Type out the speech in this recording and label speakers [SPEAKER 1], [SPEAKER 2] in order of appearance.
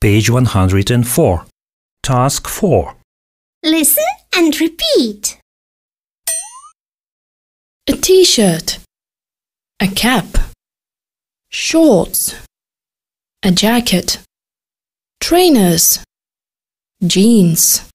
[SPEAKER 1] Page 104. Task 4.
[SPEAKER 2] Listen and
[SPEAKER 3] repeat. A t-shirt. A cap. Shorts. A jacket. Trainers. Jeans.